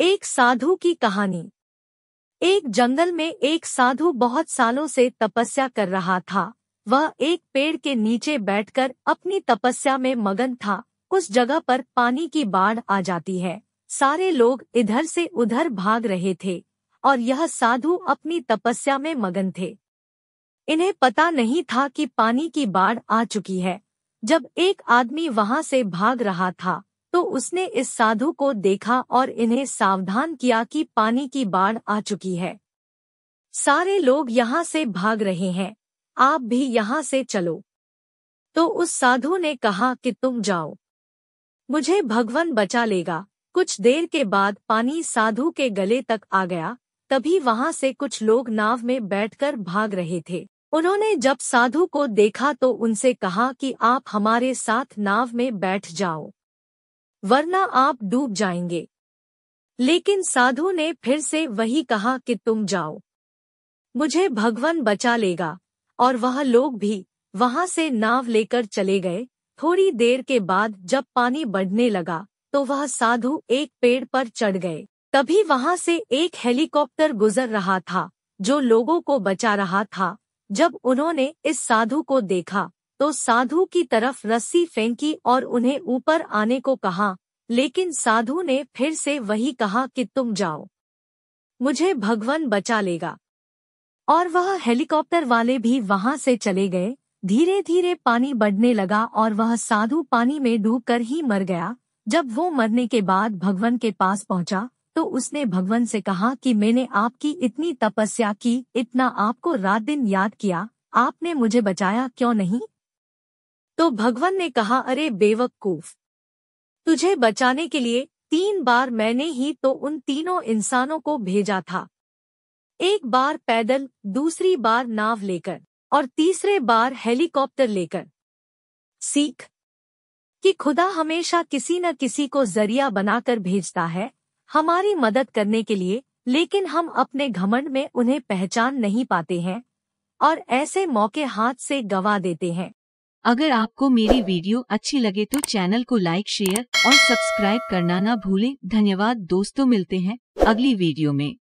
एक साधु की कहानी एक जंगल में एक साधु बहुत सालों से तपस्या कर रहा था वह एक पेड़ के नीचे बैठकर अपनी तपस्या में मगन था उस जगह पर पानी की बाढ़ आ जाती है सारे लोग इधर से उधर भाग रहे थे और यह साधु अपनी तपस्या में मगन थे इन्हें पता नहीं था कि पानी की बाढ़ आ चुकी है जब एक आदमी वहां से भाग रहा था तो उसने इस साधु को देखा और इन्हें सावधान किया कि पानी की बाढ़ आ चुकी है सारे लोग यहाँ से भाग रहे हैं आप भी यहाँ से चलो तो उस साधु ने कहा कि तुम जाओ मुझे भगवान बचा लेगा कुछ देर के बाद पानी साधु के गले तक आ गया तभी वहाँ से कुछ लोग नाव में बैठकर भाग रहे थे उन्होंने जब साधु को देखा तो उनसे कहा कि आप हमारे साथ नाव में बैठ जाओ वरना आप डूब जाएंगे लेकिन साधु ने फिर से वही कहा कि तुम जाओ मुझे भगवान बचा लेगा और वह लोग भी वहां से नाव लेकर चले गए थोड़ी देर के बाद जब पानी बढ़ने लगा तो वह साधु एक पेड़ पर चढ़ गए तभी वहां से एक हेलीकॉप्टर गुजर रहा था जो लोगों को बचा रहा था जब उन्होंने इस साधु को देखा तो साधु की तरफ रस्सी फेंकी और उन्हें ऊपर आने को कहा लेकिन साधु ने फिर से वही कहा कि तुम जाओ मुझे भगवान बचा लेगा और वह हेलीकॉप्टर वाले भी वहां से चले गए धीरे धीरे पानी बढ़ने लगा और वह साधु पानी में डूबकर ही मर गया जब वो मरने के बाद भगवान के पास पहुंचा तो उसने भगवान से कहा कि मैंने आपकी इतनी तपस्या की इतना आपको रात दिन याद किया आपने मुझे बचाया क्यों नहीं तो भगवान ने कहा अरे बेवकूफ तुझे बचाने के लिए तीन बार मैंने ही तो उन तीनों इंसानों को भेजा था एक बार पैदल दूसरी बार नाव लेकर और तीसरे बार हेलीकॉप्टर लेकर सीख कि खुदा हमेशा किसी न किसी को जरिया बनाकर भेजता है हमारी मदद करने के लिए लेकिन हम अपने घमंड में उन्हें पहचान नहीं पाते हैं और ऐसे मौके हाथ से गवा देते हैं अगर आपको मेरी वीडियो अच्छी लगे तो चैनल को लाइक शेयर और सब्सक्राइब करना ना भूलें धन्यवाद दोस्तों मिलते हैं अगली वीडियो में